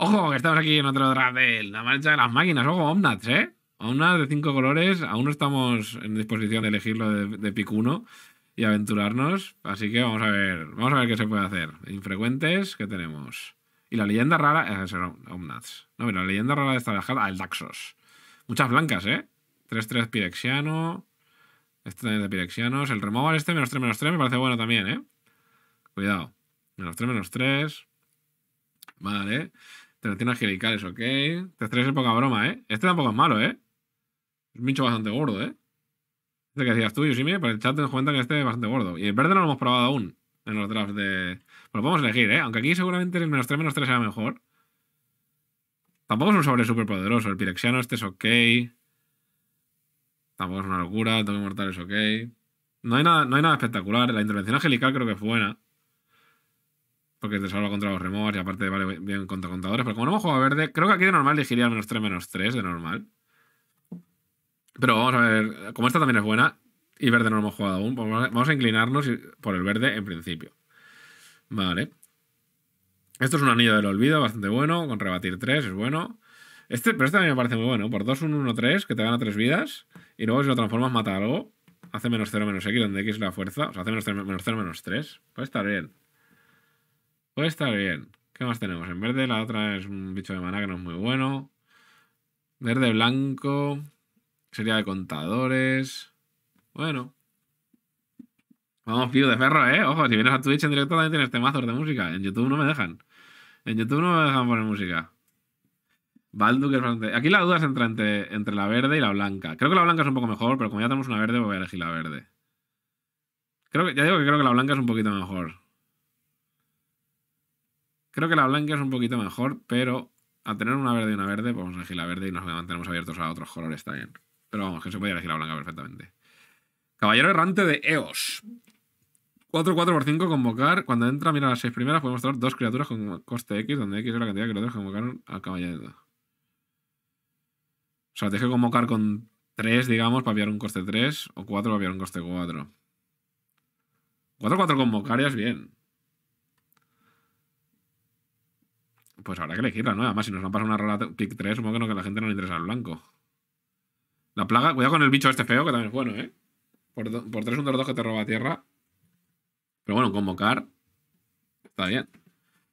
Ojo, que estamos aquí en otro draft de la marcha de las máquinas. Ojo, Omnats, ¿eh? Omnats de cinco colores. Aún no estamos en disposición de elegirlo de, de pick 1 y aventurarnos. Así que vamos a ver. Vamos a ver qué se puede hacer. Infrecuentes, ¿qué tenemos? Y la leyenda rara. Eh, es Omnats. No, pero la leyenda rara de esta bajada. el Daxos. Muchas blancas, ¿eh? 3-3 Pirexiano. Este también de Pirexianos. El Remover este, menos 3, menos 3, me parece bueno también, ¿eh? Cuidado. Menos 3, menos 3. Vale angelical, es ok. Te 3 es poca broma, ¿eh? Este tampoco es malo, ¿eh? Es un bicho bastante gordo, ¿eh? Este que decías tú, mire, pero el chat te cuenta que este es bastante gordo. Y el verde no lo hemos probado aún en los drafts de... Pero pues lo podemos elegir, ¿eh? Aunque aquí seguramente el menos 3, menos 3 sea mejor. Tampoco es un sobre súper poderoso. El Pirexiano este es ok. Tampoco es una locura. El toque mortal es ok. No hay nada, no hay nada espectacular. La intervención angelical creo que es buena. Porque te salva contra los remores y aparte vale bien contra contadores. Pero como no hemos jugado verde, creo que aquí de normal elegiría menos 3, menos 3 de normal. Pero vamos a ver, como esta también es buena y verde no lo hemos jugado aún, pues vamos a inclinarnos por el verde en principio. Vale. Esto es un anillo del olvido, bastante bueno, con rebatir 3 es bueno. Este, pero este también me parece muy bueno. Por 2, 1, 1, 3, que te gana 3 vidas. Y luego si lo transformas mata algo. Hace menos 0, menos X, donde X es la fuerza. O sea, hace menos menos 0, menos 3. Puede estar bien. Pues está bien. ¿Qué más tenemos? En verde la otra es un bicho de maná que no es muy bueno. Verde blanco. Sería de contadores. Bueno. Vamos, piu de ferro, ¿eh? Ojo, si vienes a Twitch en directo también tienes temazos de música. En YouTube no me dejan. En YouTube no me dejan poner música. Baldu, que es bastante... Aquí la duda es entre, entre, entre, la verde y la blanca. Creo que la blanca es un poco mejor, pero como ya tenemos una verde, voy a elegir la verde. Creo que, ya digo que creo que la blanca es un poquito mejor. Creo que la blanca es un poquito mejor, pero al tener una verde y una verde, podemos pues elegir la verde y nos mantenemos abiertos a otros colores también. Pero vamos, que se puede elegir la blanca perfectamente. Caballero errante de Eos. 4 4 por 5 convocar. Cuando entra, mira las seis primeras, podemos mostrar dos criaturas con coste X, donde X es la cantidad de criaturas que convocaron al caballero. O sea, tienes que convocar con 3, digamos, para pillar un coste 3, o 4 para pillar un coste 4. 4-4 convocar ya es bien. Pues habrá que elegirla, ¿no? Además, si nos han pasado una rola click 3, supongo que, no, que a la gente no le interesa el blanco. La plaga, cuidado con el bicho este feo, que también es bueno, ¿eh? Por, por 3, un 2, que te roba tierra. Pero bueno, convocar. Está bien.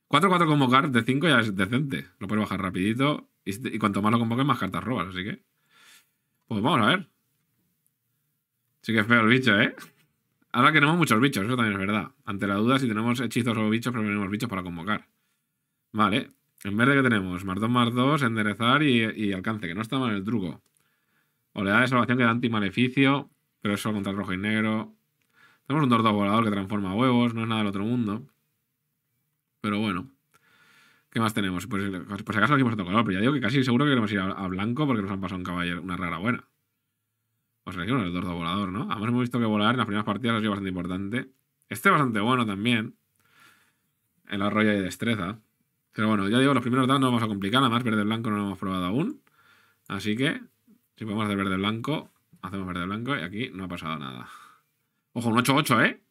4-4 convocar de 5 ya es decente. Lo puedes bajar rapidito. Y, cuanto más lo convoques, más cartas robas, así que. Pues vamos a ver. Sí que es feo el bicho, ¿eh? Ahora que tenemos muchos bichos, eso también es verdad. Ante la duda, si tenemos hechizos o bichos, pero tenemos bichos para convocar. Vale. En verde que tenemos, más 2 más 2, enderezar y, alcance, que no está mal el truco. Oleada de salvación que da anti-maleficio. pero eso contra el rojo y negro. Tenemos un tordo volador que transforma huevos, no es nada del otro mundo. Pero bueno. ¿Qué más tenemos? Pues, si pues acaso aquí otro color, pero ya digo que casi seguro que queremos ir a, blanco porque nos han pasado un caballero, una rara buena. O sea, elegimos el tordo volador, ¿no? Además hemos visto que volar en las primeras partidas ha sido bastante importante. Este es bastante bueno también. El arroyo de destreza. Pero bueno, ya digo, los primeros dados no vamos a complicar. Además, verde-blanco no lo hemos probado aún. Así que, si podemos hacer verde-blanco, hacemos verde-blanco y aquí no ha pasado nada. Ojo, un 8-8, ¿eh?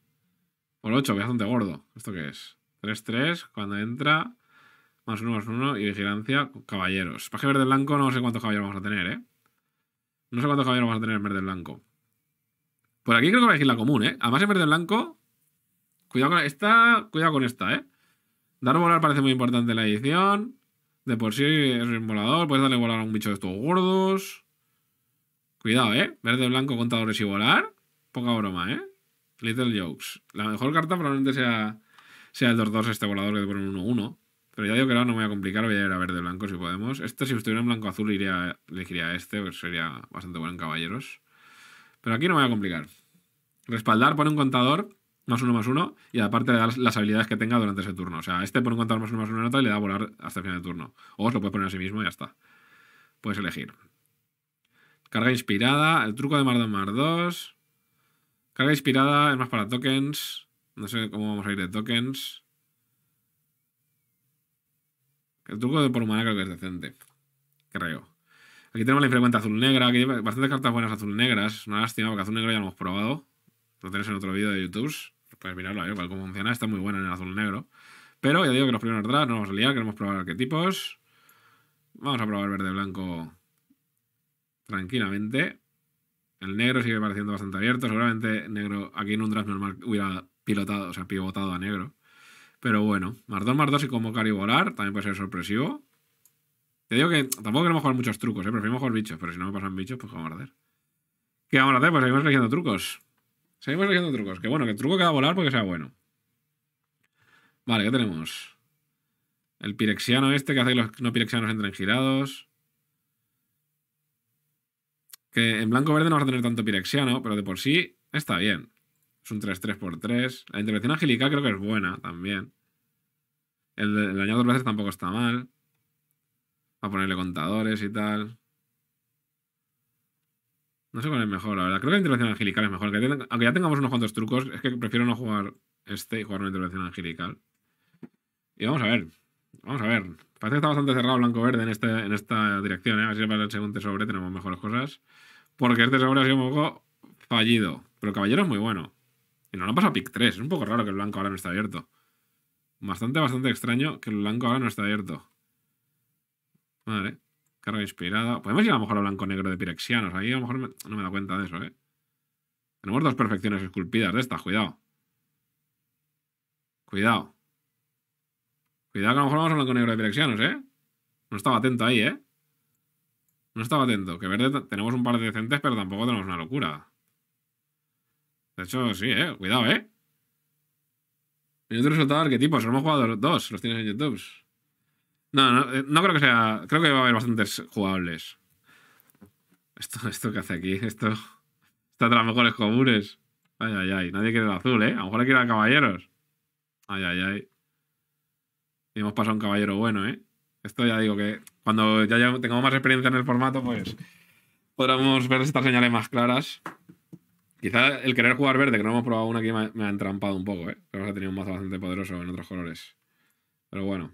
Por 8, que bastante gordo. ¿Esto qué es? 3-3, cuando entra, más uno, más 1 y vigilancia, caballeros. Paje verde-blanco no sé cuántos caballeros vamos a tener, ¿eh? No sé cuántos caballeros vamos a tener en verde-blanco. Por aquí creo que voy a decir la común, ¿eh? Además en verde-blanco... Cuidado con esta, cuidado con esta, ¿eh? Dar volar parece muy importante en la edición. De por sí es un volador. Puedes darle volar a un bicho de estos gordos. Cuidado, ¿eh? Verde, blanco, contadores y volar. Poca broma, ¿eh? Little Jokes. La mejor carta probablemente sea, sea el 2-2 este volador que te pone un 1-1. Pero ya digo que ahora no me voy a complicar, voy a ir a verde blanco si podemos. Este, si estuviera en blanco azul, iría, elegiría este, pues sería bastante bueno en caballeros. Pero aquí no me voy a complicar. Respaldar, pone un contador más uno, más uno, y aparte le da las habilidades que tenga durante ese turno. O sea, este por encontrar más uno, más uno en otra y le da volar hasta el final del turno. O os lo puedes poner a sí mismo y ya está. Puedes elegir. Carga inspirada, el truco de Mardon Mar 2. Carga inspirada es más para tokens. No sé cómo vamos a ir de tokens. El truco de por humana creo que es decente. Creo. Aquí tenemos la infrecuente azul-negra. Aquí hay bastantes cartas buenas azul-negras. Una lástima porque azul-negro ya lo hemos probado. Lo tenéis en otro vídeo de YouTube pues mirarlo ¿eh? a ver cómo funciona. Está muy buena en el azul negro. Pero ya digo que los primeros drafts no vamos a liar, queremos probar arquetipos. Vamos a probar verde-blanco tranquilamente. El negro sigue pareciendo bastante abierto. Seguramente negro aquí en un draft normal hubiera pilotado, o sea, pivotado a negro. Pero bueno, más 2, más 2 y convocar y volar también puede ser sorpresivo. Te digo que tampoco queremos jugar muchos trucos, ¿eh? preferimos jugar bichos, pero si no me pasan bichos, pues vamos a hacer. ¿Qué vamos a hacer? Pues seguimos eligiendo trucos. Seguimos haciendo trucos. Que bueno, que el truco queda volar porque sea bueno. Vale, ¿qué tenemos? El pirexiano este que hace que los no pirexianos entren girados. Que en blanco-verde no vas a tener tanto pirexiano, pero de por sí está bien. Es un 3-3x3. La intervención agilica creo que es buena también. El, el dos veces tampoco está mal. A ponerle contadores y tal. No sé cuál es mejor, la verdad. Creo que la intervención angelical es mejor. aunque ya tengamos unos cuantos trucos, es que prefiero no jugar este y jugar una intervención angelical. Y vamos a ver. Vamos a ver. Parece que está bastante cerrado blanco-verde en, este, en esta dirección, ¿eh? A ver si para el segundo sobre tenemos mejores cosas. Porque este sobre ha sido un poco fallido. Pero el caballero es muy bueno. Y no lo ha pasado pick 3. Es un poco raro que el blanco ahora no esté abierto. Bastante, bastante extraño que el blanco ahora no está abierto. Vale. Carga inspirada. Podemos ir a lo mejor a blanco-negro de pirexianos. Ahí a lo mejor no me da cuenta de eso, ¿eh? Tenemos dos perfecciones esculpidas de estas. Cuidado. Cuidado. Cuidado que a lo mejor vamos a blanco-negro de pirexianos, ¿eh? No estaba atento ahí, ¿eh? No estaba atento. Que verde tenemos un par de decentes, pero tampoco tenemos una locura. De hecho, sí, ¿eh? Cuidado, ¿eh? Minuto resultado de arquetipos. Hemos jugado dos. Los tienes en YouTube. No, no, eh, no creo que sea. Creo que va a haber bastantes jugables. Esto, esto que hace aquí, esto. Está de las mejores comunes. Ay, ay, ay. Nadie quiere el azul, ¿eh? A lo mejor quiere a caballeros. Ay, ay, ay. Y hemos pasado un caballero bueno, ¿eh? Esto ya digo que cuando ya tengamos más experiencia en el formato, pues podremos ver estas señales más claras. Quizá el querer jugar verde, que no hemos probado una aquí, me ha entrampado un poco, ¿eh? Creo que ha tenido un mazo bastante poderoso en otros colores. Pero bueno.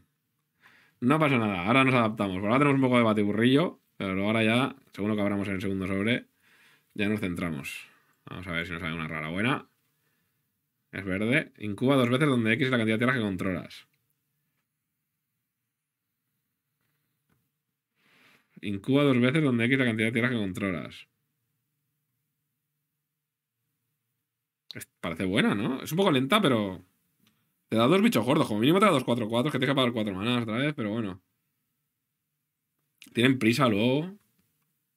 No pasa nada, ahora nos adaptamos. Por ahora tenemos un poco de batiburrillo, pero ahora ya, según lo que abramos en el segundo sobre, ya nos centramos. Vamos a ver si nos sale una rara buena. Es verde. Incuba dos veces donde X es la cantidad de tierras que controlas. Incuba dos veces donde X es la cantidad de tierras que controlas. Parece buena, ¿no? Es un poco lenta, pero te da dos bichos gordos. Como mínimo te da dos 4-4, que te que pagar cuatro manas otra vez, pero bueno. Tienen prisa luego.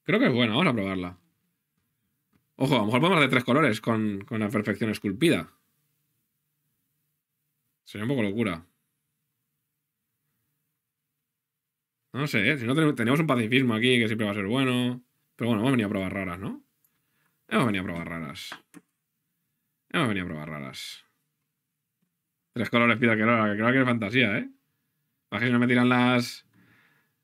Creo que es buena, vamos a probarla. Ojo, a lo mejor podemos hacer tres colores con, la perfección esculpida. Sería un poco locura. No sé, ¿eh? si no tenemos un pacifismo aquí que siempre va a ser bueno. Pero bueno, hemos venido a probar raras, ¿no? Hemos venido a probar raras. Hemos venido a probar raras. Tres colores pida que no, que creo que es fantasía, ¿eh? Ah, si no me tiran las.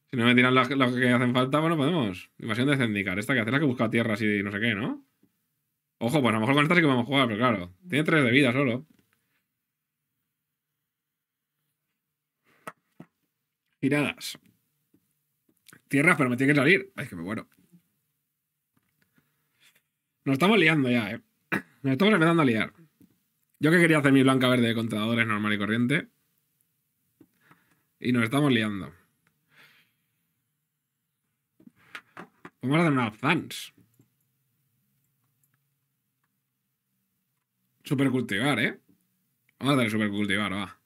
Si no me tiran las, que hacen falta, bueno, podemos. Invasión de Zendikar, esta que hace la que busca tierras y no sé qué, ¿no? Ojo, pues a lo mejor con esta sí que vamos a jugar, pero claro, tiene tres de vida solo. Giradas. Tierras, pero me tiene que salir. Ay, que me muero. Nos estamos liando ya, ¿eh? Nos estamos empezando a liar. Yo que quería hacer mi blanca verde de contadores normal y corriente. Y nos estamos liando. Vamos a hacer una fans. Super cultivar, ¿eh? Vamos a hacer super cultivar, va.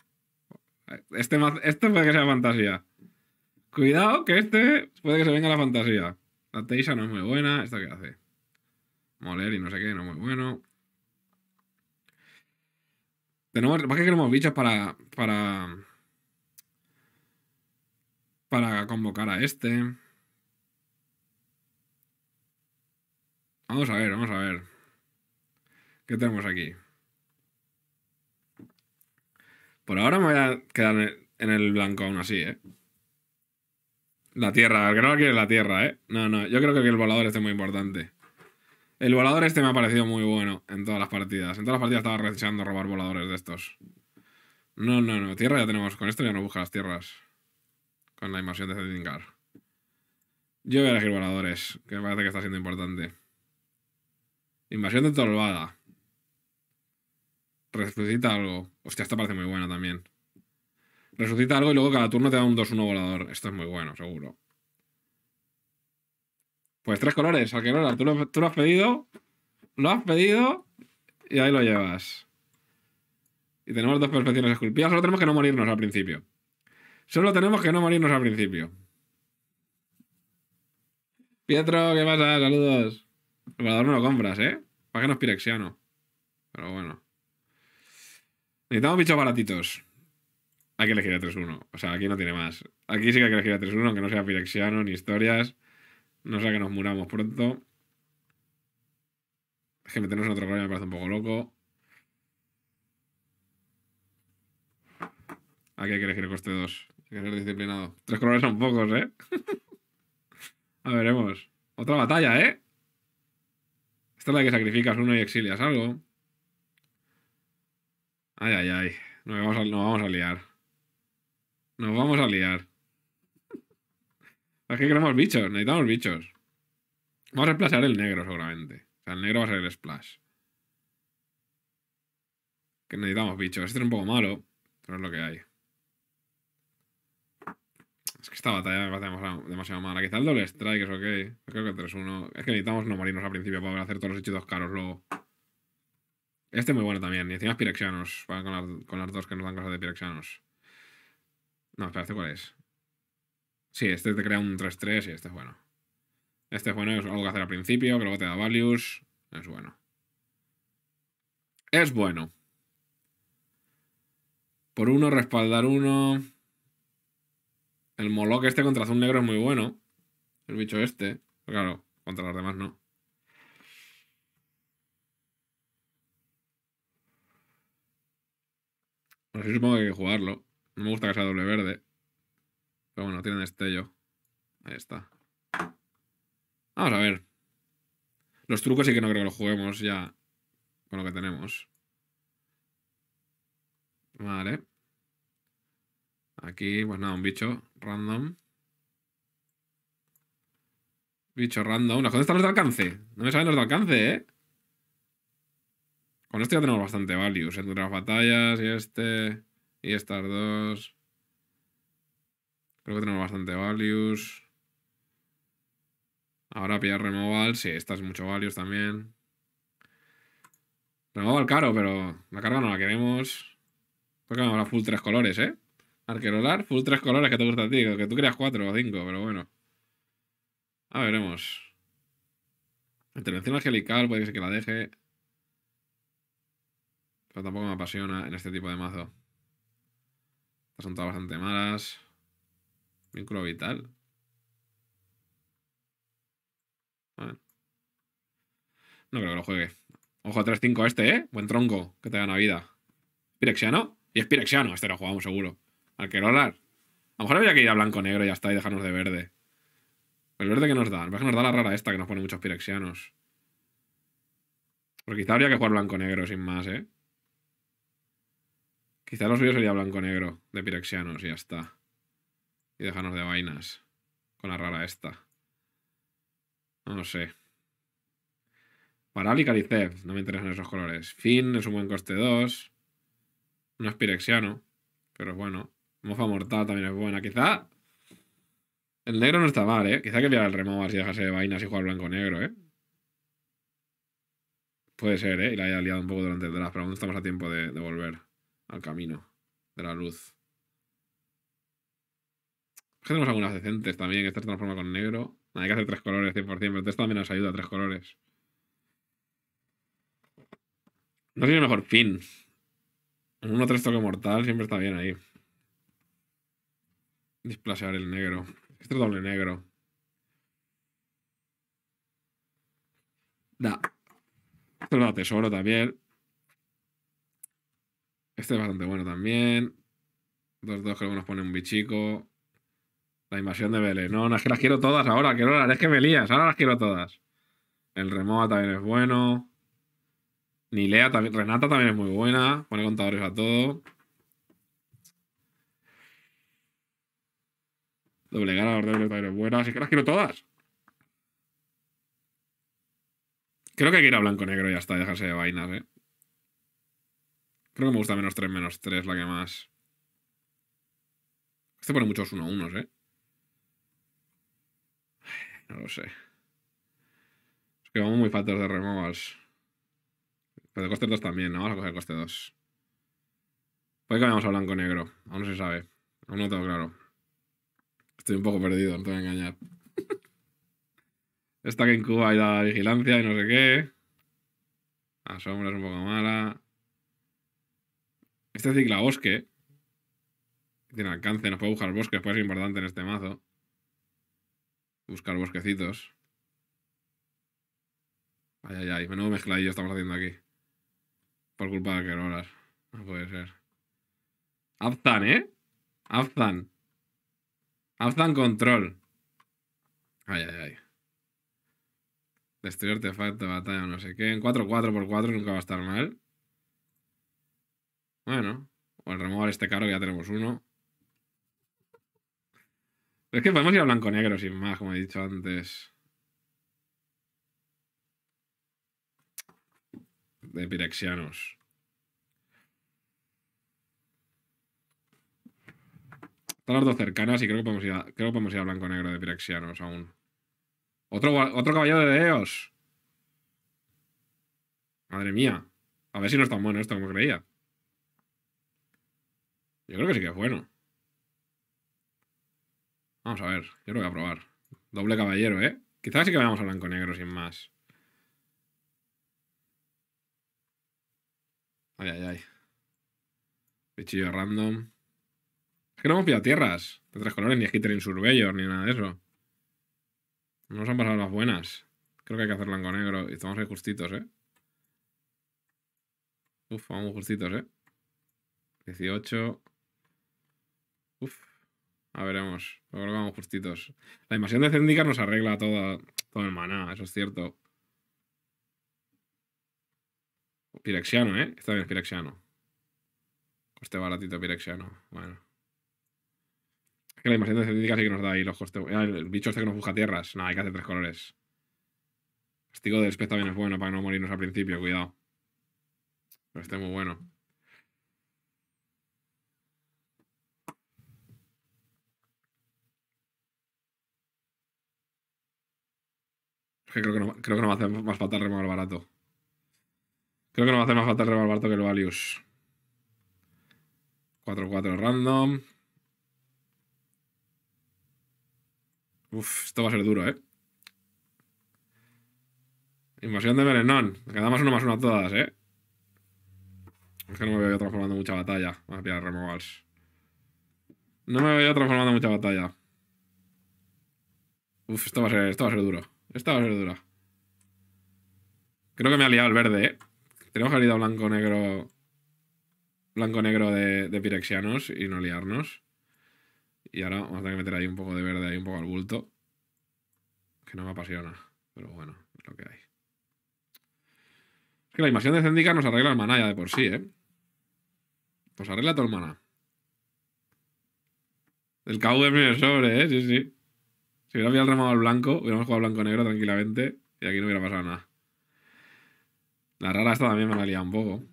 Este, puede que sea fantasía. Cuidado, que este puede que se venga la fantasía. La Teisa no es muy buena. ¿Esta qué hace? Moler y no sé qué, no es muy bueno. Tenemos, más que queremos bichos para, para. Para convocar a este. Vamos a ver, vamos a ver. ¿Qué tenemos aquí? Por ahora me voy a quedar en el blanco aún así, ¿eh? La tierra, creo que no es la tierra, ¿eh? No, no, yo creo que el volador este es muy importante. El volador este me ha parecido muy bueno en todas las partidas. En todas las partidas estaba rechazando robar voladores de estos. No, no, no. Tierra ya tenemos. Con esto ya no las tierras. Con la invasión de Zedingar. Yo voy a elegir voladores, que me parece que está siendo importante. Invasión de Torvada. Resucita algo. Hostia, esta parece muy buena también. Resucita algo y luego cada turno te da un 2-1 volador. Esto es muy bueno, seguro. Pues tres colores, que no tú lo has pedido, lo has pedido y ahí lo llevas. Y tenemos dos perfecciones esculpidas. Solo tenemos que no morirnos al principio. Solo tenemos que no morirnos al principio. Pietro, ¿qué pasa? Saludos. El valor no lo compras, ¿eh? Para que no es pirexiano. Pero bueno. Necesitamos bichos baratitos. Hay que elegir a 3-1. O sea, aquí no tiene más. Aquí sí que hay que elegir a 3-1, aunque no sea pirexiano ni historias. No a que nos muramos pronto. Es que meternos en otro color me parece un poco loco. Aquí hay que elegir el coste 2. Hay que ser disciplinado. Tres colores son pocos, ¿eh? A veremos. Otra batalla, ¿eh? Esta es la que sacrificas uno y exilias algo. Ay, ay, ay. vamos nos vamos a liar. Nos vamos a liar. Es que queremos bichos, necesitamos bichos. Vamos a reemplazar el negro, seguramente. O sea, el negro va a ser el splash. Que necesitamos bichos. Este es un poco malo, pero es lo que hay. Es que esta batalla me parece demasiado mala. Quizá el doble strike es ok. creo que el 3-1. Es que necesitamos no marinos al principio para poder hacer todos los hechizos caros luego. Este es muy bueno también. Y encima Pirexianos. Con, con, las dos que nos dan cosas de Pirexianos. No, espera, ¿este cuál es? Sí, este te crea un 3-3 y este es bueno. Este es bueno, es algo que hacer al principio, que luego te da values. Es bueno. Es bueno. Por uno, respaldar uno. El Moloch este contra azul negro es muy bueno. El bicho este. claro, contra los demás no. sí supongo que hay que jugarlo. No me gusta que sea doble verde. Pero bueno, tiene destello. Ahí está. Vamos a ver. Los trucos sí que no creo que los juguemos ya con lo que tenemos. Vale. Aquí, pues nada, un bicho random. Bicho random. Las cosas están los de alcance. No me saben los de alcance, ¿eh? Con esto ya tenemos bastante values. Entre las batallas y este... Y estas dos... Creo que tenemos bastante values. Ahora pillar removal. Sí, esta es mucho values también. Removal caro, pero la carga no la queremos. Creo porque habrá full tres colores, ¿eh? Arquerolar, full tres colores que te gusta a ti. Que tú creas cuatro o cinco, pero bueno. A veremos. Intervención angelical, puede ser que la deje. Pero tampoco me apasiona en este tipo de mazo. Estas son todas bastante malas. Vínculo vital. No creo que lo juegue. Ojo, 3-5 este, ¿eh? Buen tronco, que te gana vida. ¿Pirexiano? Y es Pirexiano, este lo jugamos seguro. Al que A lo mejor habría que ir a blanco-negro y ya está, y dejarnos de verde. ¿El verde que nos da? que nos da la rara esta, que nos pone muchos pirexianos. Porque quizá habría que jugar blanco-negro, sin más, ¿eh? Quizá los suyos sería blanco-negro de pirexianos y ya está. Y dejarnos de vainas. Con la rara esta. No lo sé. Paral y No me interesan esos colores. Finn es un buen coste 2. No es pirexiano. Pero bueno. Mofa mortal también es buena. Quizá. El negro no está mal, ¿eh? Quizá que viera el remover si dejase de vainas y jugar blanco-negro, ¿eh? Puede ser, ¿eh? Y la haya liado un poco durante el draft, pero aún estamos a tiempo de volver al camino de la luz. Tenemos algunas decentes también. Esta se transforma con negro. Hay que hacer tres colores 100%, pero esto también nos ayuda tres colores. No tiene mejor fin Uno tres toque mortal siempre está bien ahí. Displasear el negro. Este es doble negro. Da. Este lo tesoro también. Este es bastante bueno también. Dos dos creo que nos pone un bichico. La invasión de Vélez. No, no, es que las quiero todas ahora. Quiero las, es que me lías. Ahora las quiero todas. El Remoa también es bueno. Nilea también. Renata también es muy buena. Pone contadores a todo. doble a los también es buena. Así que las quiero todas. Creo que hay que ir a blanco-negro y ya está. Dejarse de vainas, eh. Creo que me gusta menos 3, menos 3, la que más. Este pone muchos 1-1, ¿eh? no lo sé. Es que vamos muy faltos de removals. Pero de coste 2 también, ¿no? Vamos a coger coste 2. Puede que vayamos a blanco-negro. Aún no se sabe. Aún no tengo claro. Estoy un poco perdido, no te voy a engañar. está que en Cuba hay la vigilancia y no sé qué. La sombra es un poco mala. Este cicla bosque. Tiene alcance, nos puede buscar bosques, puede ser importante en este mazo. Buscar bosquecitos. Ay, ay, ay. Menudo mezcladillo estamos haciendo aquí. Por culpa de que no No puede ser. Aftan, ¿eh? Aftan, Aftan control. Ay, ay, ay. Destruir artefacto, batalla, no sé qué. En 4-4x4 nunca va a estar mal. Bueno. O el remover este carro que ya tenemos uno. Es que podemos ir a blanco negro sin más, como he dicho antes. De Pirexianos. Están las dos cercanas y creo que podemos ir a, creo que podemos ir blanco negro de Pirexianos aún. Otro, otro caballero de Deos. Madre mía. A ver si no es tan bueno esto como creía. Yo creo que sí que es bueno. Vamos a ver, yo lo voy a probar. Doble caballero, ¿eh? Quizás sí que vayamos a blanco negro sin más. Ay, ay, ay. Bichillo random. Es que no hemos pillado tierras de tres colores, ni Skitter Surveyor, ni nada de eso. No nos han pasado las buenas. Creo que hay que hacer blanco negro. Y estamos ahí justitos, ¿eh? Uf, vamos justitos, ¿eh? 18. Uf. A veremos. vamos justitos. La invasión de Zendikar nos arregla toda, todo el maná, eso es cierto. Pirexiano, ¿eh? Está bien, Pirexiano. Coste baratito Pirexiano. Bueno. Es que la invasión de Zendikar sí que nos da ahí los costes. Ah, el bicho este que nos busca tierras. Nada, hay que hacer tres colores. Castigo de despez también es bueno para no morirnos al principio, cuidado. Pero este es muy bueno. creo que no, creo que no me hace más falta el remo barato. Creo que no me hace más falta el remo barato que el Valius. 4-4 random. Uf, esto va a ser duro, ¿eh? Invasión de Merenón. Me queda más uno más uno a todas, ¿eh? Es que no me veo transformando mucha batalla. Vamos a pillar removals. No me veo transformando mucha batalla. Uf, esto va a ser, esto va a ser duro. Esta va a ser dura. Creo que me ha liado el verde, ¿eh? Tenemos que haber ido blanco-negro... Blanco-negro de, pirexianos y no liarnos. Y ahora vamos a tener que meter ahí un poco de verde, ahí un poco al bulto. Que no me apasiona, pero bueno, es lo que hay. Es que la invasión de Zendika nos arregla el maná ya de por sí, ¿eh? Pues arregla todo el maná. El KVM sobre, ¿eh? Sí, sí. Si hubiera pillado el remado al blanco, hubiéramos jugado blanco-negro tranquilamente y aquí no hubiera pasado nada. La rara esta también me la un poco.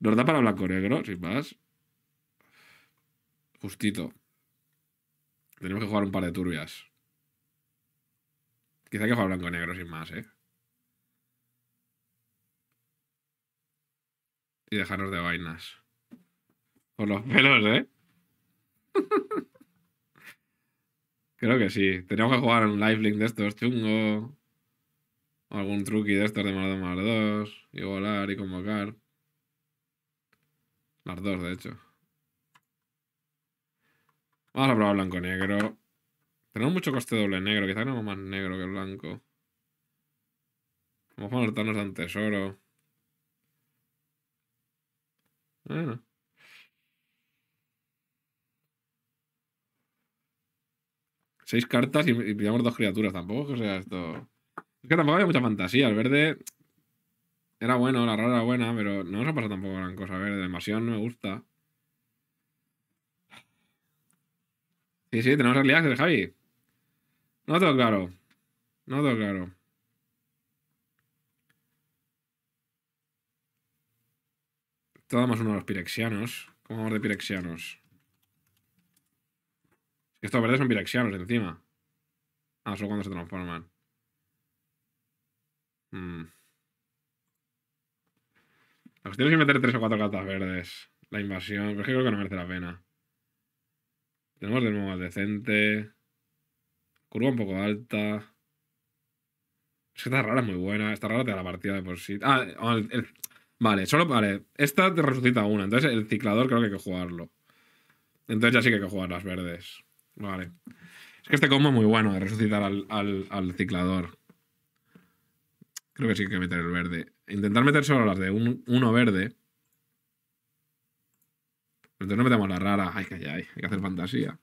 Nos da para blanco-negro, sin más. Justito. Tenemos que jugar un par de turbias. Quizá hay que jugar blanco-negro, sin más, ¿eh? Y dejarnos de vainas. Por los pelos, ¿eh? Creo que sí. Tenemos que jugar un lifelink de estos chungo. Algún truqui de estos de más de más 2. Y volar y convocar. Las dos, de hecho. Vamos a probar blanco-negro. Tenemos mucho coste doble negro. Quizá tenemos más negro que blanco. Vamos a de un tesoro. Bueno. Ah. seis cartas y, pillamos dos criaturas tampoco. O sea, esto. Es que tampoco había mucha fantasía. El verde era bueno, la rara era buena, pero no nos ha pasado tampoco gran cosa. verde ver, demasiado no me gusta. Sí, sí, tenemos early de Javi. No todo claro. No todo claro. Todo más uno de los pirexianos. ¿Cómo vamos de pirexianos? Estos verdes son pirexianos encima. Ah, solo cuando se transforman. cuestión mm. tienes que meter tres o cuatro cartas verdes. La invasión. Pero que creo que no merece la pena. Tenemos de nuevo más decente. Curva un poco alta. Es que esta rara es muy buena. Esta rara te da la partida de por sí. Ah, ah vale, solo. Vale. Esta te resucita una. Entonces el ciclador creo que hay que jugarlo. Entonces ya sí que hay que jugar las verdes. Vale. Es que este combo es muy bueno de resucitar al, al, ciclador. Creo que sí hay que meter el verde. Intentar meter solo las de uno verde. Entonces no metemos la rara. Ay, que hay, que hacer fantasía.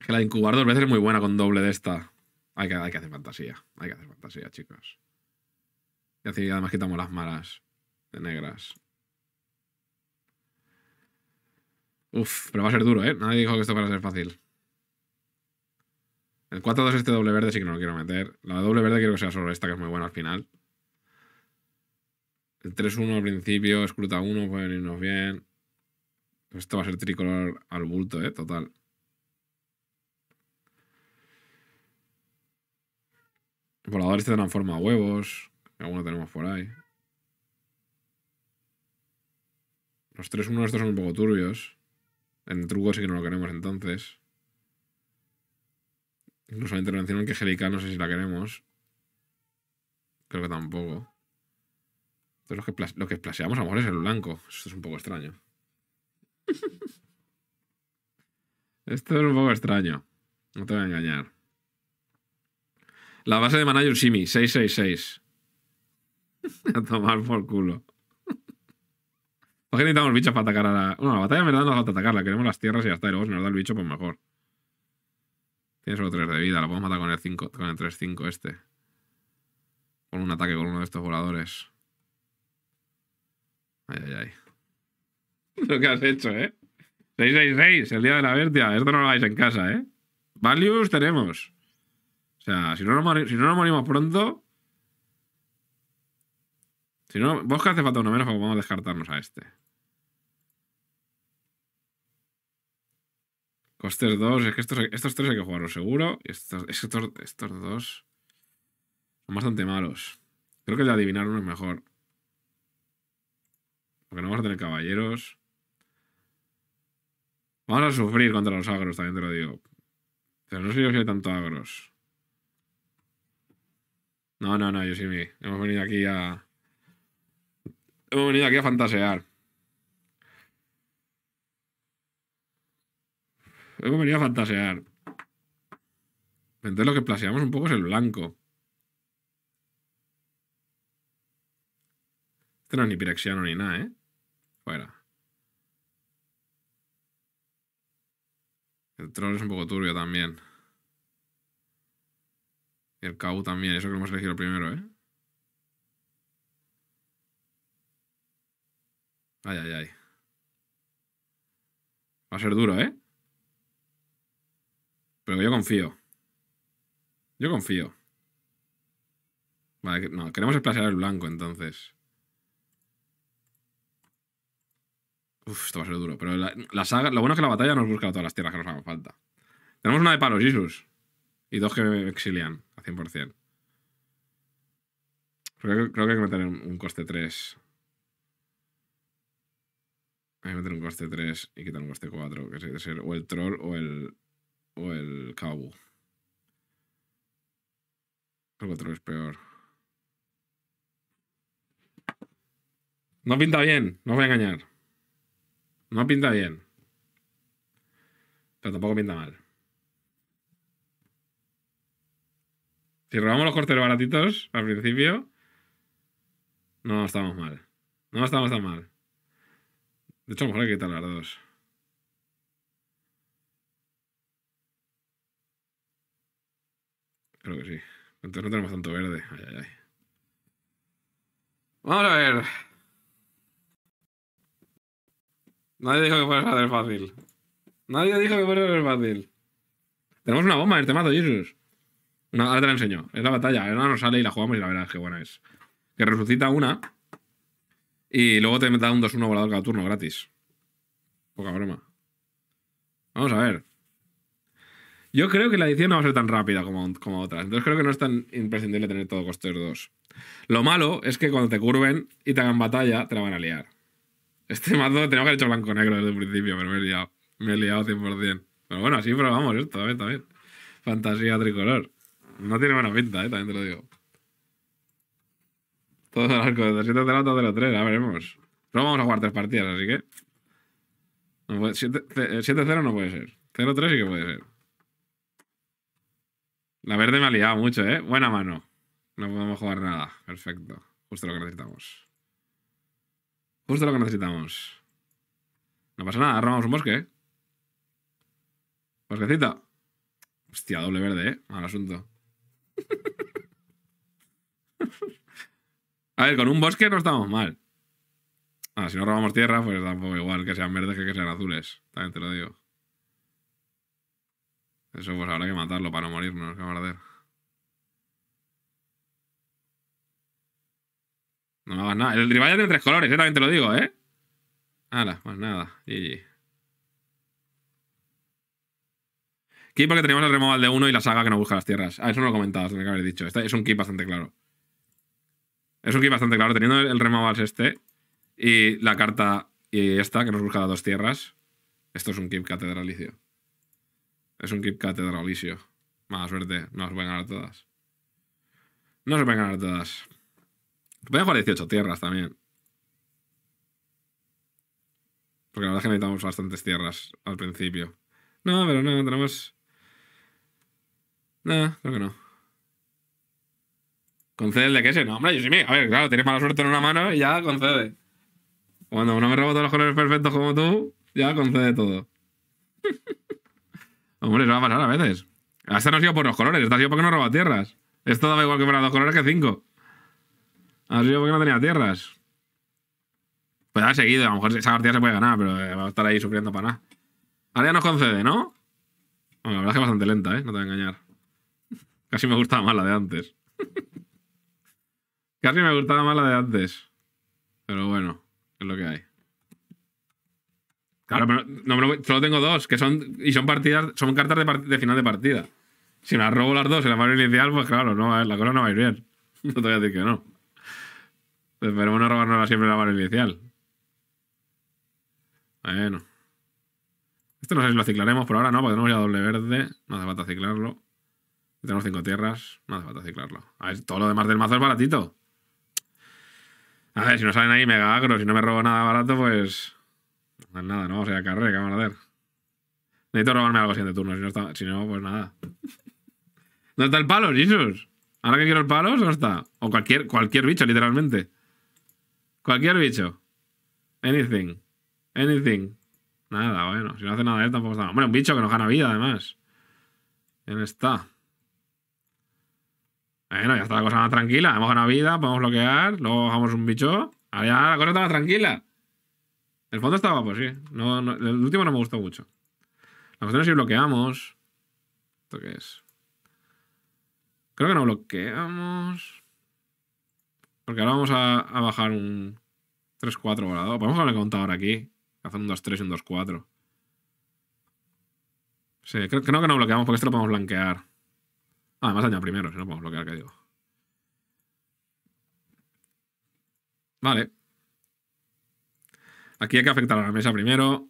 Es que la de incubar dos veces es muy buena con doble de esta. Hay que, hay que hacer fantasía. Hay que hacer fantasía, chicos. Y así además quitamos las malas de negras. Uf, pero va a ser duro, ¿eh? Nadie dijo que esto fuera a ser fácil. El 4-2 este doble verde sí que no lo quiero meter. La doble verde quiero que sea solo esta, que es muy buena al final. El 3-1 al principio, escruta 1, puede irnos bien. Esto va a ser tricolor al bulto, ¿eh? Total. Voladores este te dan forma a huevos. Algunos tenemos por ahí. Los 3-1 estos son un poco turbios. En truco sí que no lo queremos entonces. Incluso la intervención Jelica no sé si la queremos. Creo que tampoco. Entonces lo que, a lo que es el blanco. Esto es un poco extraño. Esto es un poco extraño. No te voy a engañar. La base de manager Shimi, 666. a tomar por culo. ¿Por qué necesitamos bichos para atacar a la...? Bueno, la batalla en verdad no hace falta atacarla. Queremos las tierras y ya está. Y luego si nos da el bicho, pues mejor. Tiene solo 3 de vida. La podemos matar con el 3-5 este. Con un ataque con uno de estos voladores. Ay, ay, ay. Lo que has hecho, ¿eh? 6-6-6. el día de la bestia. Esto no lo hagáis en casa, ¿eh? Values tenemos. O sea, si no si no nos morimos pronto, si no, que hace falta uno menos, vamos a descartarnos a este. Costes 2, es que estos, tres hay que jugarlos seguro. Estos, estos, dos son bastante malos. Creo que el de adivinar uno es mejor. Porque no vamos a tener caballeros. Vamos a sufrir contra los agros, también te lo digo. Pero no sé yo si hay tanto agros. No, no, no, yo sí, me. Hemos venido aquí a Hemos venido aquí a fantasear. Hemos venido a fantasear. Entonces lo que plaseamos un poco es el blanco. Este no es ni pirexiano ni nada, ¿eh? Fuera. El troll es un poco turbio también. Y el KU también, eso que lo hemos elegido primero, ¿eh? Ay, ay, ay. Va a ser duro, ¿eh? Pero yo confío. Yo confío. Vale, no, queremos esplasear el blanco entonces. Uf, esto va a ser duro. Pero la, saga, lo bueno es que la batalla nos busca todas las tierras que nos hagan falta. Tenemos una de palos, Jesus. Y dos que me exilian, a 100%. Creo, creo que hay que meter un coste 3 hay que meter un coste 3 y quitar un coste 4, que es ser o el troll o el, o el cabo. Creo que el troll es peor. No pinta bien, no os voy a engañar. No pinta bien. Pero tampoco pinta mal. Si robamos los cortes baratitos al principio, no estamos mal. No estamos tan mal. De hecho, a lo mejor hay que quitar las dos. Creo que sí. Entonces no tenemos tanto verde. Ay, ay, ay. Vamos a ver. Nadie dijo que fuera ser fácil. Nadie dijo que fuera a ser fácil. Tenemos una bomba en este mazo, Jesus. No, ahora te la enseño. Es la batalla. Ahora nos sale y la jugamos y la es que buena es. Que resucita una y luego te da un 2-1 volador cada turno gratis. Poca broma. Vamos a ver. Yo creo que la edición no va a ser tan rápida como, como otras. Entonces creo que no es tan imprescindible tener todo coste 2. Lo malo es que cuando te curven y te hagan batalla, te la van a liar. Este mazo tenía que haber hecho blanco-negro desde el principio, pero me he liado. Me he liado 100%. Pero bueno, así probamos esto, a también. Fantasía tricolor. No tiene buena pinta, ¿eh? también te lo digo. Todo el arco de 7 0 0 3 ya veremos. Solo vamos a jugar tres partidas, así que. 7-0 eh, no puede ser. 0-3 sí que puede ser. La verde me ha liado mucho, ¿eh? Buena mano. No podemos jugar nada. Perfecto. Justo lo que necesitamos. Justo lo que necesitamos. No pasa nada, robamos un bosque. Bosquecita. Hostia, doble verde, ¿eh? Mal asunto. A ver, con un bosque no estamos mal. Ah, si no robamos tierra, pues tampoco igual que sean verdes que que sean azules. También te lo digo. Eso pues habrá que matarlo para no morirnos, morder. No hagas nada. El rival ya tiene tres colores, ¿eh? también te lo digo, ¿eh? Hala, pues nada. GG. Keep porque tenemos el removal de uno y la saga que no busca las tierras. Ah, eso no lo comentabas, tenía que haber dicho. Este es un keep bastante claro. Es un kit bastante claro, teniendo el, Removals este y la carta y esta, que nos buscaba dos tierras. Esto es un kit catedralicio. Es un kit catedralicio. Mala suerte, no se a ganar todas. No se a ganar todas. Voy a jugar 18 tierras también. Porque la verdad es que necesitamos bastantes tierras al principio. No, pero no, tenemos... No, creo que no. Concede el de ese No, hombre, yo sí me. A ver, claro, tienes mala suerte en una mano y ya concede. Cuando uno me roba todos los colores perfectos como tú, ya concede todo. hombre, eso va a pasar a veces. Hasta este no ha sido por los colores, estás ha sido porque no roba tierras. Esto daba igual que para dos colores que cinco. Ha sido porque no tenía tierras. Pues ha seguido, a lo mejor esa partida se puede ganar, pero eh, va a estar ahí sufriendo para nada. Ahora ya nos concede, ¿no? Bueno, la verdad es que bastante lenta, ¿eh? No te voy a engañar. Casi me gustaba más la de antes. Casi me gustaba más la de antes. Pero bueno, es lo que hay. Claro, pero no, solo tengo dos, que son. Y son partidas. Son cartas de, final de partida. Si me las robo las dos en la mano inicial, pues claro, no, la cosa no va a ir bien. No te voy a decir que no. Esperemos no robarnos siempre en la mano inicial. Bueno. Esto no sé si lo ciclaremos por ahora, ¿no? Porque tenemos ya doble verde. No hace falta ciclarlo. Tenemos cinco tierras. No hace falta ciclarlo. A ver, todo lo demás del mazo es baratito. A ver, si no salen ahí mega agro, si no me robo nada barato, pues. No pues nada, ¿no? ir a carrera, ¿qué vamos a hacer? Necesito robarme algo siguiente turno, si no, pues nada. ¿Dónde está el palo, Jesus? Ahora que quiero el palo, no está. O cualquier, cualquier bicho, literalmente. Cualquier bicho. Anything. Anything. Nada, bueno. Si no hace nada él, tampoco está. Hombre, un bicho que nos gana vida, además. ¿Quién está. Bueno, ya está la cosa más tranquila. Hemos ganado vida, podemos bloquear, luego bajamos un bicho. Ahora ya la cosa está más tranquila. El fondo estaba? Pues sí. el último no me gustó mucho. La cuestión es si bloqueamos. ¿Esto qué es? Creo que no bloqueamos. Porque ahora vamos a, bajar un 3-4 volador. Podemos haberle el contador aquí. Hacer un 2-3 y un 2-4. Sí, creo, creo que no bloqueamos porque esto lo podemos blanquear. Ah, además daña primero, si no podemos bloquear que digo. Vale. Aquí hay que afectar a la mesa primero.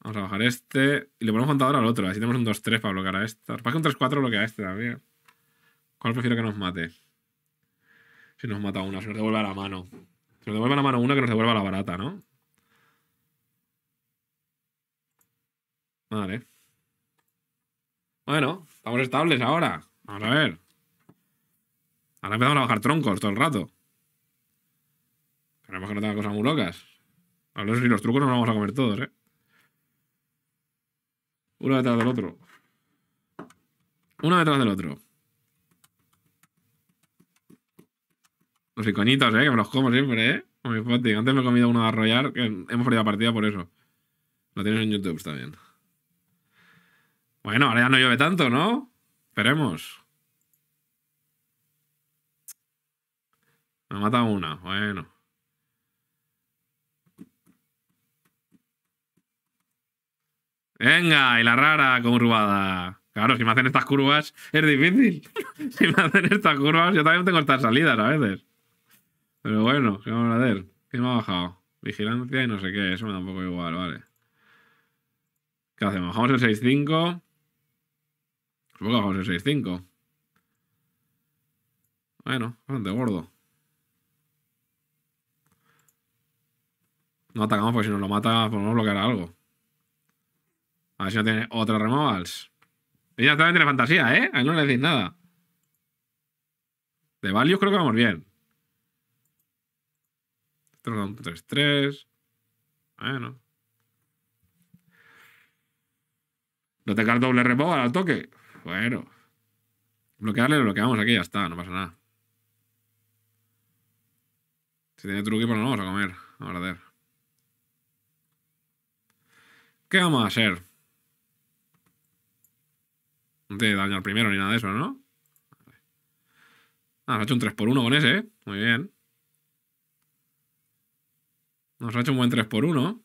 Vamos a bajar este. Y le ponemos contador al otro. Así tenemos un 2-3 para bloquear a esta. Para que un 3-4 bloquea a este también. ¿Cuál prefiero que nos mate? Si nos mata una, Si nos devuelve la mano. Si nos devuelve la mano una, que nos devuelva la barata, ¿no? Vale. Bueno, Estamos estables ahora. Vamos a ver. Ahora empezamos a bajar troncos todo el rato. ¿Queremos que no tenga cosas muy locas. A ver si los trucos nos los vamos a comer todos, ¿eh? Uno detrás del otro. Uno detrás del otro. Los iconitos, ¿eh? Que me los como siempre, ¿eh? Con Antes me he comido uno de arrollar, que hemos perdido partida por eso. Lo tienes en YouTube, está bien. Bueno, ahora ya no llueve tanto, ¿no? Esperemos. Me ha matado una, bueno. Venga, y la rara curvada. Claro, si me hacen estas curvas es difícil. si me hacen estas curvas, yo también tengo estas salidas a veces. Pero bueno, ¿qué vamos a hacer? ¿Qué me ha bajado? Vigilancia y no sé qué, eso me da un poco igual, vale. ¿Qué hacemos? Bajamos el 6-5. Supongo que vamos a 6-5. Bueno, bastante gordo. No atacamos porque si nos lo mata podemos bloquear algo. A ver si no tiene otra removals. Ella también tiene fantasía, ¿eh? A él no le decís nada. De values creo que vamos bien. Esto nos un 3-3. Bueno. No te el doble removal al toque. Bueno. Bloquearle lo bloqueamos aquí, y ya está, no pasa nada. Si tiene truqui, pues no vamos a comer. Vamos a ver. ¿Qué vamos a hacer? No te daño al primero ni nada de eso, ¿no? Ah, nos ha hecho un 3x1 con ese, ¿eh? Muy bien. Nos ha hecho un buen 3x1.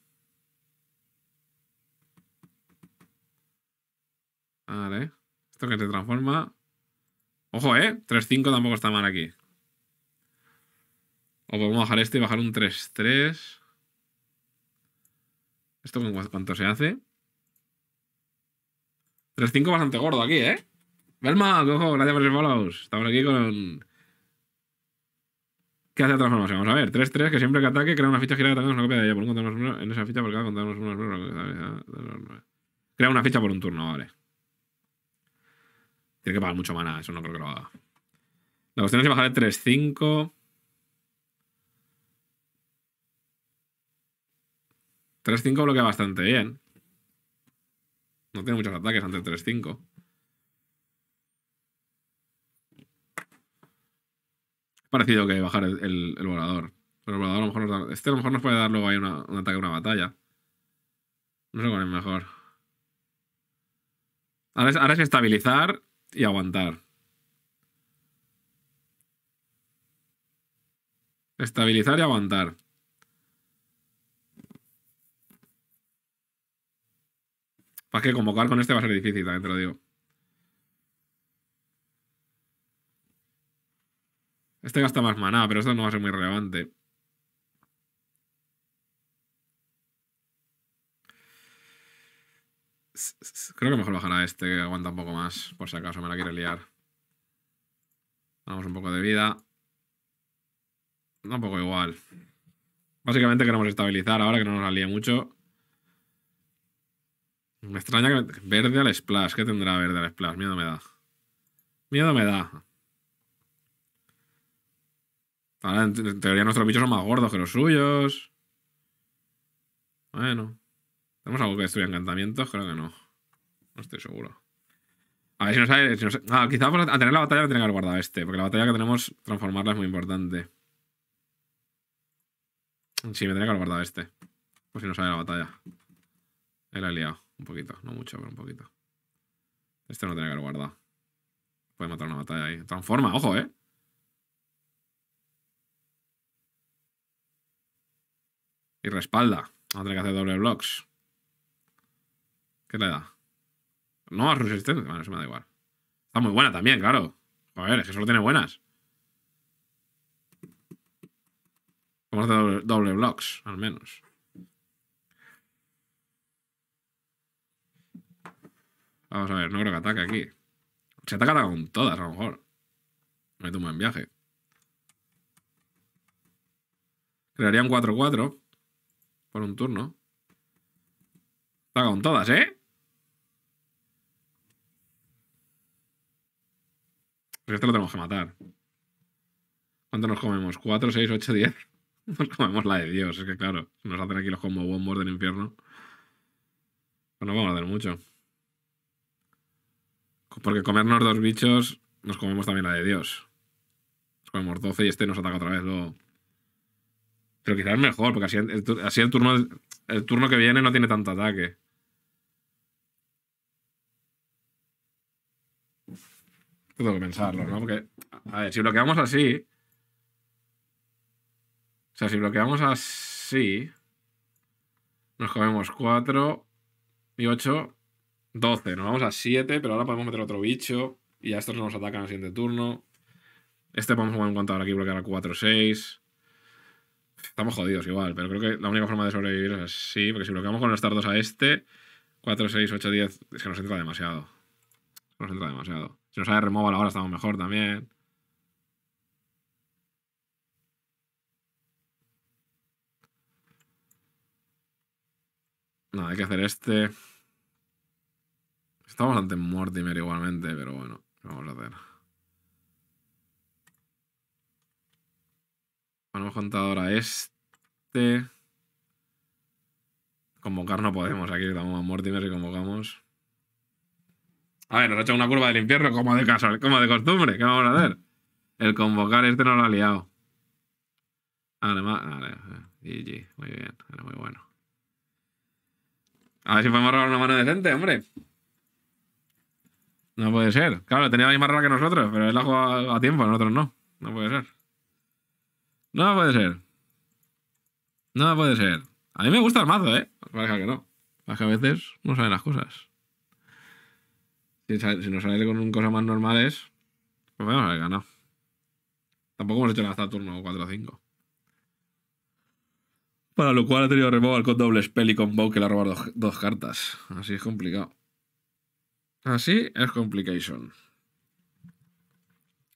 Vale. Esto que se transforma. Ojo, ¿eh? 3-5 tampoco está mal aquí. O podemos bajar este y bajar un 3-3. ¿Esto cuánto se hace? 3-5 bastante gordo aquí, ¿eh? Belma, ojo, gracias por el follows. Estamos aquí con... ¿Qué hace la transformación? Vamos a ver, 3-3, que siempre que ataque crea una ficha girada que una copia de ella. Por un en esa ficha por cada contamos uno. Crea una ficha por un turno, vale. Tiene que pagar mucho mana, eso no creo que lo haga. La cuestión es bajar el 3-5. 3-5 bloquea bastante bien. No tiene muchos ataques ante 3-5. Parecido que bajar el, volador. Pero el volador a lo mejor nos da, Este a lo mejor nos puede dar luego ahí un ataque a una batalla. No sé cuál es mejor. Ahora es, ahora es estabilizar y aguantar. Estabilizar y aguantar. Para que convocar con este va a ser difícil, también te lo digo. Este gasta más maná, pero esto no va a ser muy relevante. Creo que mejor bajar a este, que aguanta un poco más, por si acaso me la quiere liar. Damos un poco de vida. Un poco igual. Básicamente queremos estabilizar ahora que no nos la líe mucho. Me extraña que... Verde al splash. ¿Qué tendrá verde al splash? Miedo me da. Miedo me da. Ahora, en teoría, nuestros bichos son más gordos que los suyos. Bueno. ¿Tenemos algo que destruya encantamientos? Creo que no. No estoy seguro. A ver si nos sale. Ah, quizá a tener la batalla me tiene que haber guardado este. Porque la batalla que tenemos, transformarla es muy importante. Sí, me tenía que haber guardado este. Por pues si no sale la batalla. Él ha liado. Un poquito. No mucho, pero un poquito. Este no tenía que haber guardado. Puede matar una batalla ahí. Transforma, ojo, eh. Y respalda. Vamos a tener que hacer doble blocks. ¿Qué le da? No, es resistente. Bueno, eso me da igual. Está muy buena también, claro. A ver, es que solo tiene buenas. Vamos a hacer doble, blocks, al menos. Vamos a ver, no creo que ataque aquí. Se ataca con todas, a lo mejor. Me tomo en viaje. crearían 4-4 por un turno. Ataca con todas, ¿eh? Porque este lo tenemos que matar. ¿Cuánto nos comemos? ¿4, 6, 8, 10? Nos comemos la de Dios, es que claro, nos hacen aquí los combo bombos del infierno. Pues no vamos a hacer mucho. Porque comernos dos bichos, nos comemos también la de Dios. Nos comemos 12 y este nos ataca otra vez luego. Pero quizás es mejor, porque así, así el turno, el turno que viene no tiene tanto ataque. Tengo que pensarlo, ¿no? Porque, a ver, si bloqueamos así. O sea, si bloqueamos así. Nos comemos 4 y 8, 12. Nos vamos a 7, pero ahora podemos meter otro bicho. Y a estos nos atacan al siguiente turno. Este podemos jugar un contador aquí y bloquear a 4, 6. Estamos jodidos igual, pero creo que la única forma de sobrevivir es así. Porque si bloqueamos con los tardos a este, 4, 6, 8, 10, es que nos entra demasiado. Nos entra demasiado. Si nos sale removal ahora estamos mejor también. Nada, hay que hacer este. Estamos ante Mortimer igualmente, pero bueno, lo vamos a hacer? Ponemos contador a este. Convocar no podemos, aquí estamos a Mortimer y convocamos. A ver, nos ha hecho una curva del infierno como de, casual, como de costumbre. ¿Qué vamos a hacer? El convocar este nos lo ha liado. Además, vale, eh, GG, muy bien, era muy bueno. A ver si podemos robar una mano decente, hombre. No puede ser. Claro, tenía la misma rara que nosotros, pero él la jugado a tiempo, nosotros no. No puede ser. No puede ser. No puede ser. A mí me gusta el mazo, ¿eh? Parece que no. Es que a veces no saben las cosas. Si, nos sale con un cosas más normales, pues vamos a haber ganado. Tampoco hemos hecho hasta turno 4 o 5. Para lo cual ha tenido removal con doble spell y con bow que le ha robado dos, dos cartas. Así es complicado. Así es complication.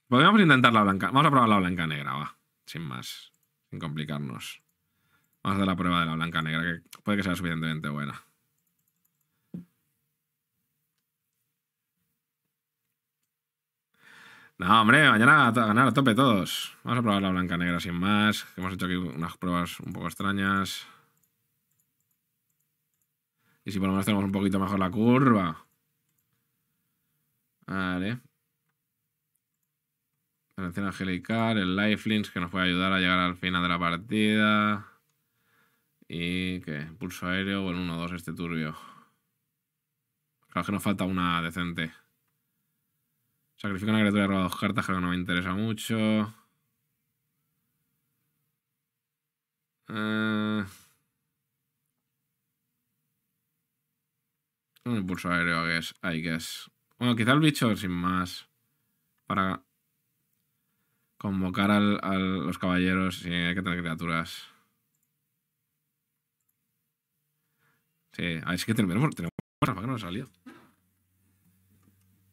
Podríamos intentar la blanca. Vamos a probar la blanca negra, va. Sin más. Sin complicarnos. Vamos a hacer la prueba de la blanca negra, que puede que sea suficientemente buena. No, hombre, mañana a ganar a tope todos. Vamos a probar la blanca negra sin más. Hemos hecho aquí unas pruebas un poco extrañas. Y si por lo menos tenemos un poquito mejor la curva. Vale. Atención angelical, el lifelinks que nos puede ayudar a llegar al final de la partida. Y que pulso aéreo o el 1-2 este turbio. Claro que nos falta una decente. Sacrifica una criatura y roba dos cartas, creo que no me interesa mucho. Eh, un impulso aéreo, I guess. I Bueno, quizá el bicho sin más. Para convocar a al, los caballeros. si hay que tener criaturas. Sí, a que tenemos, tenemos para que no salido?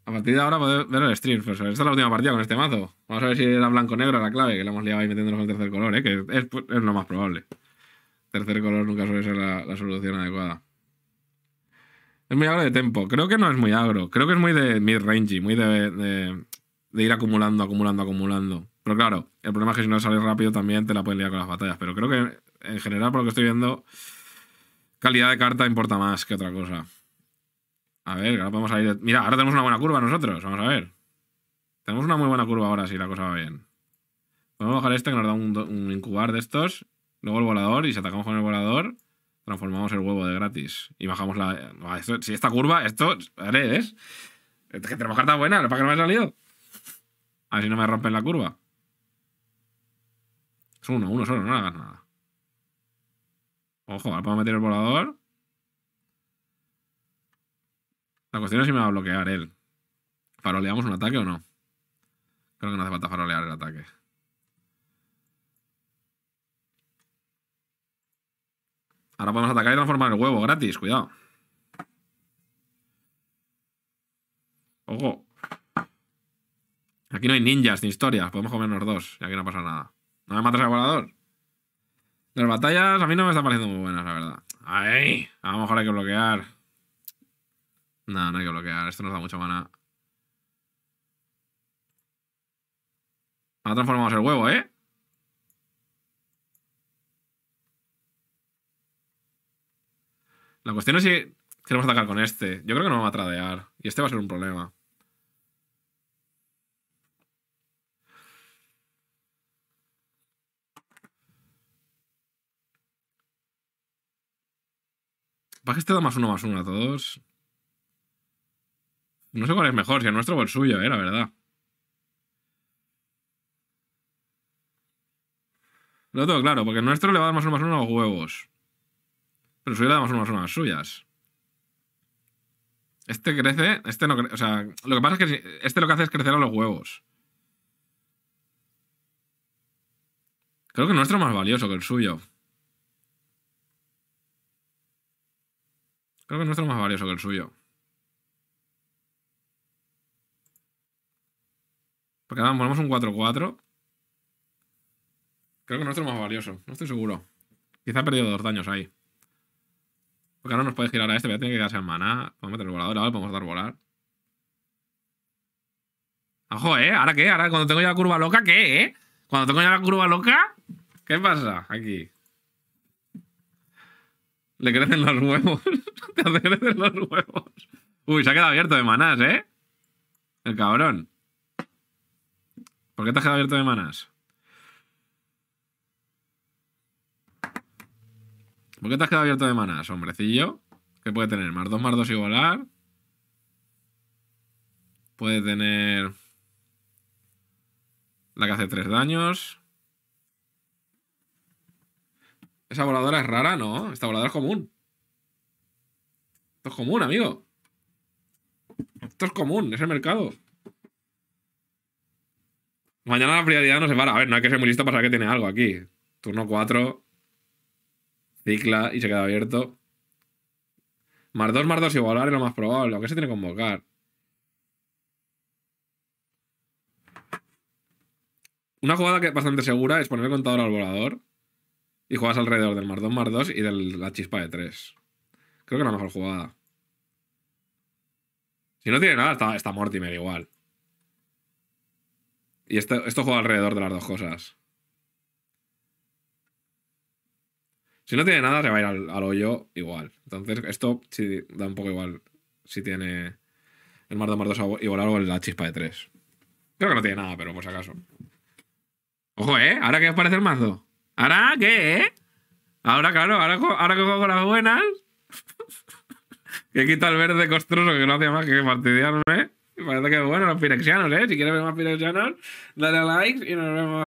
A partir de ahora podemos ver el stream. Pues esta es la última partida con este mazo. Vamos a ver si era blanco-negro la clave, que la hemos liado ahí metiéndonos el tercer color, ¿eh? que es, lo más probable. Tercer color nunca suele ser la, solución adecuada. Es muy agro de tempo. Creo que no es muy agro. Creo que es muy de mid-range, muy de, de, ir acumulando, acumulando, acumulando. Pero claro, el problema es que si no sales rápido también te la puedes liar con las batallas. Pero creo que en general, por lo que estoy viendo, calidad de carta importa más que otra cosa. A ver, ahora podemos salir de... Mira, ahora tenemos una buena curva nosotros. Vamos a ver. Tenemos una muy buena curva ahora si la cosa va bien. Podemos bajar este que nos da un, incubar de estos. Luego el volador y si atacamos con el volador transformamos el huevo de gratis y bajamos la... si esta curva, esto... ver, es Que tenemos carta buena, ¿para qué no me ha salido? A ver si no me rompen la curva. Es uno, uno solo, no hagas nada. Ojo, ahora podemos meter el volador. La cuestión es si me va a bloquear él. ¿Faroleamos un ataque o no? Creo que no hace falta farolear el ataque. Ahora podemos atacar y transformar el huevo gratis, cuidado. Ojo. Aquí no hay ninjas ni historias. Podemos comernos dos y aquí no pasa nada. No me matas al volador. Las batallas a mí no me están pareciendo muy buenas, la verdad. ¡Ay! A lo mejor hay que bloquear. No, no hay que bloquear. Esto nos da mucha mana. Ahora transformamos el huevo, ¿eh? La cuestión es si queremos atacar con este. Yo creo que no va a tradear. Y este va a ser un problema. ¿Para este da más uno más uno a todos? No sé cuál es mejor, si el nuestro o el suyo, eh, la verdad. Lo tengo claro, porque el nuestro le va más o menos uno a los huevos. Pero el suyo le da más o más uno a las suyas. Este crece, este no crece. O sea, lo que pasa es que este lo que hace es crecer a los huevos. Creo que el nuestro es más valioso que el suyo. Creo que el nuestro es más valioso que el suyo. Porque vamos ponemos un 4-4. Creo que nuestro es más valioso. No estoy seguro. Quizá ha perdido dos daños ahí. Porque ahora nos puede girar a este, pero tiene que quedarse en maná. a meter el volador, ahora podemos dar volar. ¡Ajo, ¿eh? ¿Ahora qué? ¿Ahora cuando tengo ya la curva loca, qué, eh? ¿Cuando tengo ya la curva loca? ¿Qué pasa aquí? Le crecen los huevos. Te crecen los huevos. Uy, se ha quedado abierto de manás, ¿eh? El cabrón. ¿Por qué te has quedado abierto de manas? ¿Por qué te has quedado abierto de manas, hombrecillo? ¿Qué puede tener? Más dos, más y volar. Puede tener... La que hace tres daños. Esa voladora es rara, ¿no? Esta voladora es común. Esto es común, amigo. Esto es común, es el mercado. Mañana la prioridad no se para. A ver, no hay que ser muy listo para saber que tiene algo aquí. Turno 4. Cicla y se queda abierto. Más 2, más 2 igualar es lo más probable. Aunque se tiene que convocar. Una jugada que es bastante segura es poner el contador al volador y juegas alrededor del más 2, más 2 y de la chispa de 3. Creo que es la mejor jugada. Si no tiene nada, está Mortimer igual. Y esto, esto juega alrededor de las dos cosas. Si no tiene nada, se va a ir al, hoyo igual. Entonces, esto sí da un poco igual si tiene el mar de y volar igual o la chispa de tres. Creo que no tiene nada, pero por si acaso. Ojo, ¿eh? ¿Ahora qué os parece el mazo? ¿Ahora qué, eh? Ahora, claro, ahora, ahora que juego con las buenas. que quita el verde costroso que no hacía más que fastidiarme. Y parece que bueno, los pirexianos, ¿eh? Si quieres ver más pirexianos, dale a like y nos vemos.